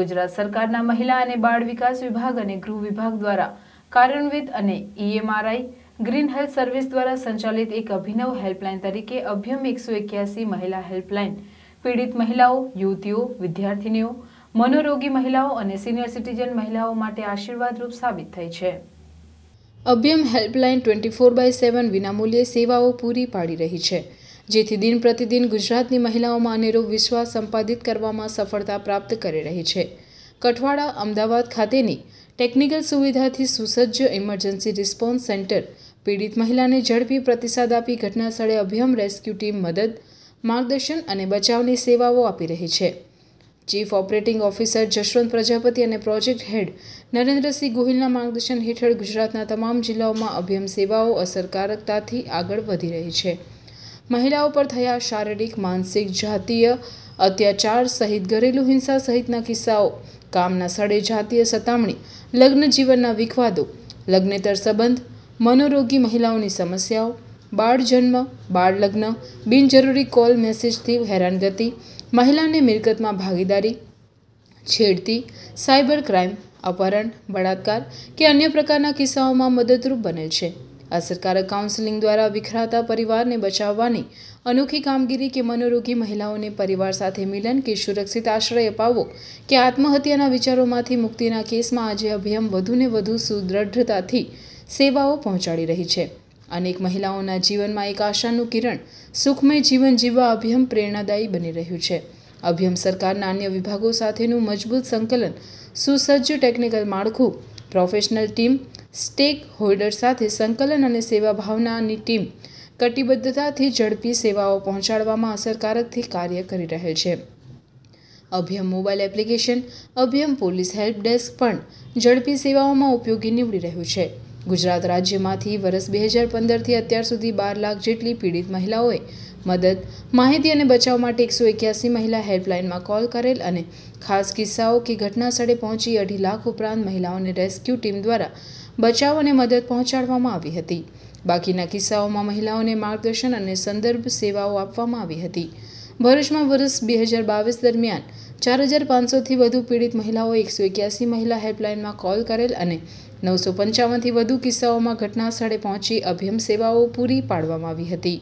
ગુજરાત સરકારના મહિલા અને બાળ વિકાસ વિભાગ અને ગૃહ વિભાગ દ્વારા કાર્યાન્વિત અને ઈએમઆરઆઈ ગ્રીન હેલ્થ સર્વિસ દ્વારા સંચાલિત એક અભિનવ હેલ્પલાઇન તરીકે અભ્યમ એકસો એક્યાસી મહિલા હેલ્પલાઇન પીડિત મહિલાઓ યુવતીઓ વિદ્યાર્થીનીઓ મનોરોગી મહિલાઓ અને સિનિયર સિટીઝન મહિલાઓ માટે આશીર્વાદરૂપ સાબિત થઈ છે Abhayam helpline twenty four by seven વિનામૂલ્યે સેવાઓ પૂરી પાડી રહી છે જેથી દિન પ્રતિદિન ગુજરાતની મહિલાઓમાં અનેરો વિશ્વાસ સંપાદિત કરવામાં સફળતા પ્રાપ્ત કરી રહી છે કઠવાડા અમદાવાદ ખાતેની ટેકનિકલ સુવિધાથી સુસજ્જ ઇમરજન્સી રિસ્પોન્સ સેન્ટર પીડિત મહિલાને ઝડપી પ્રતિસાદ આપી ઘટનાસ્થળે અભિયમ રેસ્ક્યુ ટીમ મદદ માર્ગદર્શન અને બચાવની સેવાઓ આપી રહી છે chief operating officer Jashvant Prajapati અને પ્રોજેક્ટ હેડ નરેન્દ્રસિંહ ગોહિલના માર્ગદર્શન હેઠળ ગુજરાતના તમામ જિલ્લાઓમાં અભિયમ સેવાઓ અસરકારકતાથી આગળ વધી રહી છે મહિલાઓ પર થયા શારીરિક માનસિક જાતીય અત્યાચાર સહિત ઘરેલુ હિંસા સહિતના કિસ્સાઓ કામના સ્થળે જાતીય સતામણી લગ્ન જીવનના વિખવાદો લગ્નેતર સંબંધ મનોરોગી મહિલાઓની સમસ્યાઓ બાળ જન્મ બાળ લગ્ન બિનજરૂરી કોલ મેસેજથી હેરાનગતિ મહિલાને મિલકતમાં ભાગીદારી છેડતી સાયબર ક્રાઇમ અપહરણ બળાત્કાર કે અન્ય પ્રકારના કિસ્સાઓમાં મદદરૂપ બને છે અસરકારક કાઉન્સેલિંગ દ્વારા વિખરાતા પરિવારને બચાવવાની અનોખી કામગીરી કે મનોરોગી મહિલાઓને પરિવાર સાથે મિલન કે સુરક્ષિત આશ્રય અપાવવો કે આત્મહત્યાના વિચારોમાંથી મુક્તિના કેસમાં આજે અભિયમ વધુને વધુ સુદ્રઢતાથી સેવાઓ પહોંચાડી રહી છે અનેક મહિલાઓના જીવનમાં એક આશાનું કિરણ સુખમય જીવન જીવવા અભિયમ પ્રેરણાદાયી બની રહ્યું છે અભિયમ સરકારના અન્ય વિભાગો સાથેનું મજબૂત સંકલન સુસજ્જ ટેકનિકલ માળખું પ્રોફેશનલ ટીમ સ્ટેક હોલ્ડર સાથે સંકલન અને સેવા ભાવનાની ટીમ કટિબદ્ધતાથી ઝડપી સેવાઓ પહોંચાડવામાં અસરકારકથી કાર્ય કરી રહેલ છે Abhayam mobile application Abhayam police help desk પણ ઝડપી સેવાઓમાં ઉપયોગી નીવડી રહ્યું છે ગુજરાત રાજ્યમાંથી વર્ષ બે હજાર પંદરથી અત્યાર સુધી બાર લાખ જેટલી પીડિત મહિલાઓએ મદદ માહિતી અને બચાવ માટે એકસો એક્યાસી મહિલા હેલ્પલાઇનમાં કોલ કરેલ અને ખાસ કિસ્સાઓ કે ઘટના સ્થળે પહોંચી અઢી લાખ ઉપરાંત મહિલાઓને રેસ્ક્યુ ટીમ દ્વારા બચાવ અને મદદ પહોંચાડવામાં આવી હતી બાકીના કિસ્સાઓમાં મહિલાઓને માર્ગદર્શન અને સંદર્ભ સેવાઓ આપવામાં આવી હતી ભરૂચમાં વર્ષ બે હજાર બાવીસ દરમિયાન ચાર હજાર પાંચસોથી વધુ પીડિત મહિલાઓએ એકસો એક્યાસી મહિલા હેલ્પલાઇનમાં કોલ કરેલ અને નવસો પંચાવનથી વધુ કિસ્સાઓમાં ઘટના સ્થળે પહોંચી અભ્યમ સેવાઓ પૂરી પાડવામાં આવી હતી